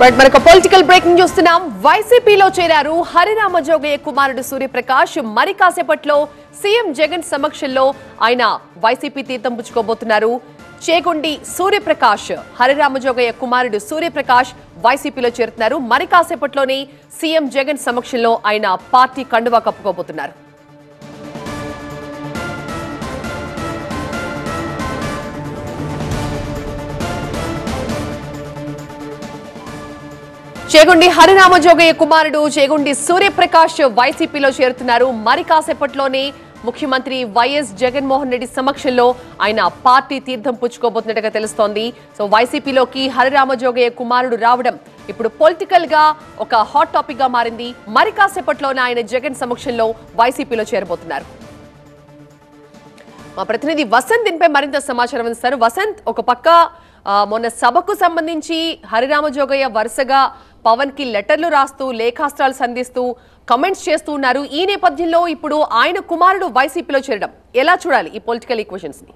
right మరొక political breaking చూస్తున్నాం వైసీపీలో చేరారు హరిరామ జోగయ్య కుమారుడు సూర్యప్రకాష్ మరి కాసేపట్లో సీఎం జగన్ సమక్షంలో ఆయన వైసీపీ తీర్థం పుచ్చుకోబోతున్నారు చేగొండి సూర్యప్రకాష్ హరిరామ జోగయ్య కుమారుడు సూర్యప్రకాష్ వైసీపీలో చేరుతున్నారు మరి కాసేపట్లోనే సీఎం జగన్ సమక్షంలో ఆయన పార్టీ కండువా కప్పుకోబోతున్నారు చేగుండి హరినామజోగయ్య కుమారుడు చేగుండి సూర్యప్రకాష్ వైసీపీలో చేరుతున్నారు మరి కాసేపట్లోనే ముఖ్యమంత్రి వైఎస్ జగన్మోహన్ రెడ్డి సమక్షంలో ఆయన పార్టీ తీర్థం పుచ్చుకోబోతున్నట్టుగా తెలుస్తోంది సో వైసీపీలోకి హరిరామజోగయ్య కుమారుడు రావడం ఇప్పుడు పొలిటికల్ గా ఒక హాట్ టాపిక్ గా మారింది మరి కాసేపట్లోనే ఆయన జగన్ సమక్షంలో వైసీపీలో చేరబోతున్నారు మా ప్రతినిధి వసంత్ దీనిపై మరింత సమాచారం అందిస్తారు వసంత్ ఒక పక్క మొన్న సభకు సంబంధించి హరిరామజోగయ్య వరుసగా పవన్ కి లెటర్లు రాస్తూ లేఖాస్త్రాలు సంధిస్తూ కమెంట్స్ చేస్తూ ఉన్నారు ఈ నేపథ్యంలో ఇప్పుడు ఆయన కుమారుడు వైసీపీలో చేరడం ఎలా చూడాలి ఈ పొలిటికల్ ఈక్వేషన్స్ ని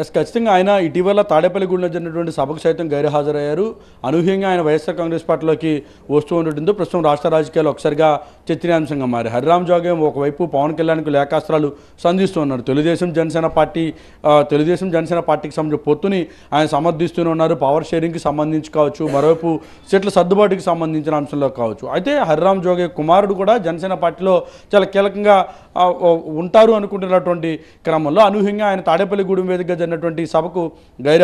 ఎస్ ఖచ్చితంగా ఆయన ఇటీవల తాడేపల్లిగూడలో జరిగినటువంటి సభకు సైతం గైర్హాజరయ్యారు అనూహ్యంగా ఆయన వైఎస్ఆర్ కాంగ్రెస్ పార్టీలోకి వస్తూ ఉండటంతో ప్రస్తుతం రాష్ట్ర రాజకీయాలు ఒకసారిగా చర్చనీయాంశంగా మారి హరిరామ్ జోగే ఒకవైపు పవన్ కళ్యాణ్కు లేఖాస్త్రాలు సంధిస్తున్నారు తెలుగుదేశం జనసేన పార్టీ తెలుగుదేశం జనసేన పార్టీకి సంబంధించిన పొత్తుని ఆయన సమర్థిస్తూనే ఉన్నారు పవర్ షేరింగ్కి సంబంధించి కావచ్చు మరోవైపు సీట్ల సర్దుబాటుకి సంబంధించిన అంశంలో కావచ్చు అయితే హరిరామ్ జోగే కుమారుడు కూడా జనసేన పార్టీలో చాలా కీలకంగా ఉంటారు అనుకుంటున్నటువంటి క్రమంలో అనూహ్యంగా ఆయన తాడేపల్లిగూడెం మీద దిగ్గజ్ అన్నటువంటి సభకు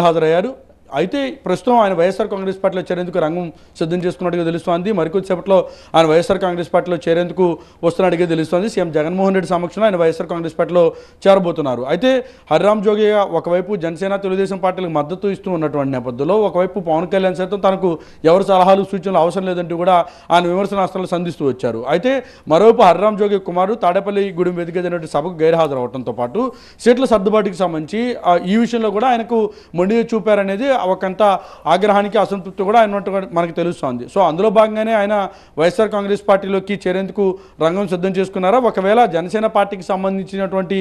హాజరయ్యారు అయితే ప్రస్తుతం ఆయన వైఎస్ఆర్ కాంగ్రెస్ పార్టీలో చేరేందుకు రంగం సిద్ధం చేసుకున్నట్టుగా తెలుస్తోంది మరికొద్దిసేపట్లో ఆయన వైఎస్ఆర్ కాంగ్రెస్ పార్టీలో చేరేందుకు వస్తున్నట్టుగా తెలుస్తోంది సీఎం జగన్మోహన్ రెడ్డి సమక్షంలో ఆయన వైఎస్ఆర్ కాంగ్రెస్ పార్టీలో చేరబోతున్నారు అయితే హరిరామ్ జోగి ఒకవైపు జనసేన తెలుగుదేశం పార్టీలకు మద్దతు ఇస్తూ ఉన్నటువంటి నేపథ్యంలో ఒకవైపు పవన్ కళ్యాణ్ సైతం తనకు ఎవరి సలహాలు సూచనలు అవసరం లేదంటూ కూడా ఆయన విమర్శనాస్త్రాలు సంధిస్తూ వచ్చారు అయితే మరోవైపు హరిరామ్ జోగి కుమారు తాడేపల్లి గుడి వేదిక జరిగినటువంటి సభకు అవడంతో పాటు సీట్ల సర్దుబాటుకి సంబంధించి ఈ విషయంలో కూడా ఆయనకు మొండి చూపారనేది ఒకంత ఆగ్రహానికి అసంతృప్తి కూడా ఉన్నట్టు మనకు తెలుస్తోంది సో అందులో భాగంగానే ఆయన వైఎస్ఆర్ కాంగ్రెస్ పార్టీలోకి చేరేందుకు రంగం సిద్ధం చేసుకున్నారా ఒకవేళ జనసేన పార్టీకి సంబంధించినటువంటి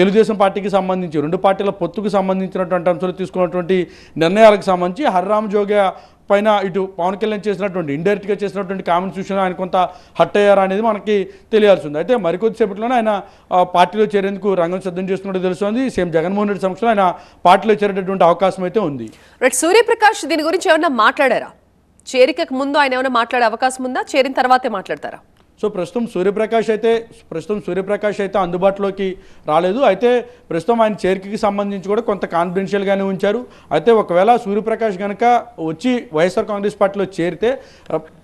తెలుగుదేశం పార్టీకి సంబంధించి రెండు పార్టీల పొత్తుకు సంబంధించినటువంటి అంశాలు తీసుకున్నటువంటి నిర్ణయాలకు సంబంధించి హర్రామ్ జోగా పైన ఇటు పవన్ కళ్యాణ్ చేసినటువంటి ఇండైరెక్ట్గా చేసినటువంటి కామెంట్స్ చూసిన ఆయన కొంత హట్ అయ్యారా అనేది మనకి తెలియాల్సి ఉంది అయితే మరికొద్దిసేపట్లోనే ఆయన పార్టీలో చేరేందుకు రంగం సిద్ధం చేస్తున్నట్టు తెలుస్తుంది సేమ్ జగన్మోహన్ రెడ్డి సమక్షంలో ఆయన పార్టీలో చేరేటటువంటి అవకాశం అయితే ఉంది రైట్ సూర్యప్రకాష్ దీని గురించి ఏమన్నా మాట్లాడారా చేరికకు ముందు ఆయన ఏమైనా మాట్లాడే అవకాశం ఉందా చేరిన తర్వాతే మాట్లాడతారా సో ప్రస్తుతం సూర్యప్రకాష్ అయితే ప్రస్తుతం సూర్యప్రకాష్ అయితే అందుబాటులోకి రాలేదు అయితే ప్రస్తుతం ఆయన చేరికకి సంబంధించి కూడా కొంత కాన్ఫిడెన్షియల్గానే ఉంచారు అయితే ఒకవేళ సూర్యప్రకాష్ కనుక వచ్చి వైఎస్ఆర్ కాంగ్రెస్ పార్టీలో చేరితే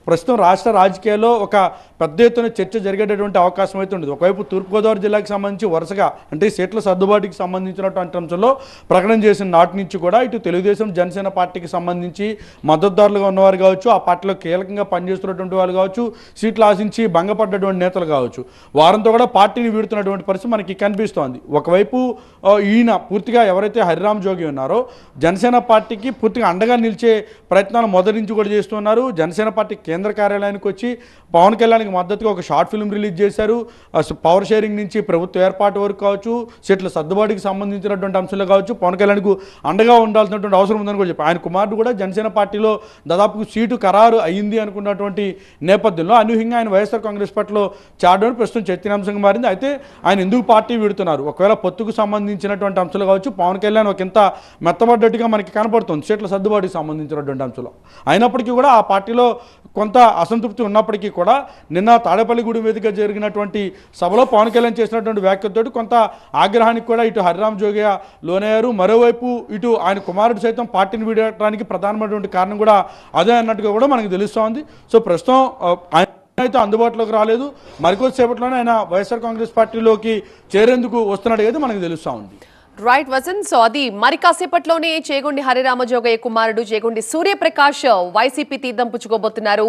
ప్రస్తుతం రాష్ట్ర రాజకీయాల్లో ఒక పెద్ద ఎత్తున చర్చ జరిగేటటువంటి అవకాశం అయితే ఉండదు ఒకవైపు తూర్పుగోదావరి జిల్లాకు సంబంధించి వరుసగా అంటే సీట్ల సర్దుబాటుకి సంబంధించినటువంటి అంశంలో ప్రకటన చేసిన నాటి నుంచి కూడా ఇటు తెలుగుదేశం జనసేన పార్టీకి సంబంధించి మద్దతుదారులుగా ఉన్నవారు కావచ్చు ఆ పార్టీలో కీలకంగా పనిచేస్తున్నటువంటి వాళ్ళు కావచ్చు సీట్లు ఆశించి భంగపడ్డటువంటి నేతలు కావచ్చు వారంతో కూడా పార్టీని వీడుతున్నటువంటి పరిస్థితి మనకి కనిపిస్తోంది ఒకవైపు ఈయన పూర్తిగా ఎవరైతే హరిరామ్ జోగి ఉన్నారో జనసేన పార్టీకి పూర్తిగా అండగా నిలిచే ప్రయత్నాలు మొదటి నుంచి కూడా చేస్తున్నారు జనసేన పార్టీ కేంద్ర కేంద్ర కార్యాలయానికి వచ్చి పవన్ కళ్యాణ్కి మద్దతుగా ఒక షార్ట్ ఫిల్మ్ రిలీజ్ చేశారు పవర్ షేరింగ్ నుంచి ప్రభుత్వ ఏర్పాటు వరకు కావచ్చు సీట్ల సర్దుబాటుకి సంబంధించినటువంటి అంశాలు కావచ్చు పవన్ కళ్యాణ్కు అండగా ఉండాల్సినటువంటి అవసరం ఉందని కూడా చెప్పి ఆయన కుమారుడు కూడా జనసేన పార్టీలో దాదాపు సీటు ఖరారు అయ్యింది అనుకున్నటువంటి నేపథ్యంలో అనూహ్యంగా ఆయన వైఎస్ఆర్ కాంగ్రెస్ పార్టీలో చేరడం ప్రస్తుతం అంశంగా మారింది అయితే ఆయన ఎందుకు పార్టీ విడుతున్నారు ఒకవేళ పొత్తుకు సంబంధించినటువంటి అంశాలు కావచ్చు పవన్ కళ్యాణ్ ఒక ఇంత మెత్తబడ్డట్టుగా మనకి కనపడుతుంది సీట్ల సర్దుబాటుకి సంబంధించినటువంటి అంశాలు అయినప్పటికీ కూడా ఆ పార్టీలో కొంత అసంతృప్తి ఉన్నప్పటికీ కూడా నిన్న తాడేపల్లిగూడెం వేదిక జరిగినటువంటి సభలో పవన్ కళ్యాణ్ చేసినటువంటి వ్యాఖ్యలతో కొంత ఆగ్రహానికి కూడా ఇటు హరిరామ్ జోగయ్య లోనయ్యారు మరోవైపు ఇటు ఆయన కుమారుడు సైతం పార్టీని వీడటానికి ప్రధానమైనటువంటి కారణం కూడా అదే అన్నట్టుగా కూడా మనకు తెలుస్తోంది సో ప్రస్తుతం అయితే అందుబాటులోకి రాలేదు మరికొద్దిసేపట్లోనే ఆయన వైఎస్ఆర్ కాంగ్రెస్ పార్టీలోకి చేరేందుకు వస్తున్నట్టుగా అయితే మనకు తెలుస్తూ ఉంది రైట్ వసన్ సో అది మరి కాసేపట్లోనే చేగొండి హరిరామజోగయ్య కుమారుడు చేగొండి సూర్యప్రకాష్ వైసీపీ తీర్థం పుచ్చుకోబోతున్నారు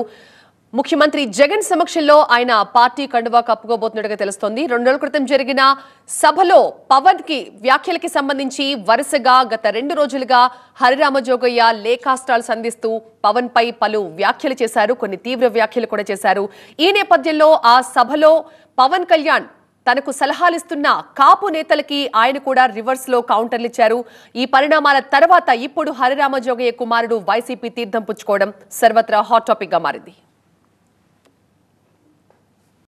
ముఖ్యమంత్రి జగన్ సమక్షంలో ఆయన పార్టీ కండువా కప్పుకోబోతున్నట్టుగా తెలుస్తోంది రెండు రోజుల క్రితం జరిగిన సభలో పవన్ కి వ్యాఖ్యలకి సంబంధించి వరుసగా గత రెండు రోజులుగా హరిరామజోగయ్య లేఖాస్త్రాలు సంధిస్తూ పవన్ పై పలు వ్యాఖ్యలు చేశారు కొన్ని తీవ్ర వ్యాఖ్యలు కూడా చేశారు ఈ నేపథ్యంలో ఆ సభలో పవన్ కళ్యాణ్ తనకు సలహాలిస్తున్న కాపు నేతలకి ఆయన కూడా రివర్స్ లో కౌంటర్లిచ్చారు ఈ పరిణామాల తర్వాత ఇప్పుడు హరిరామజోగయ్య కుమారుడు వైసీపీ తీర్థం పుచ్చుకోవడం సర్వత్రా హాట్ టాపిక్ గా మారింది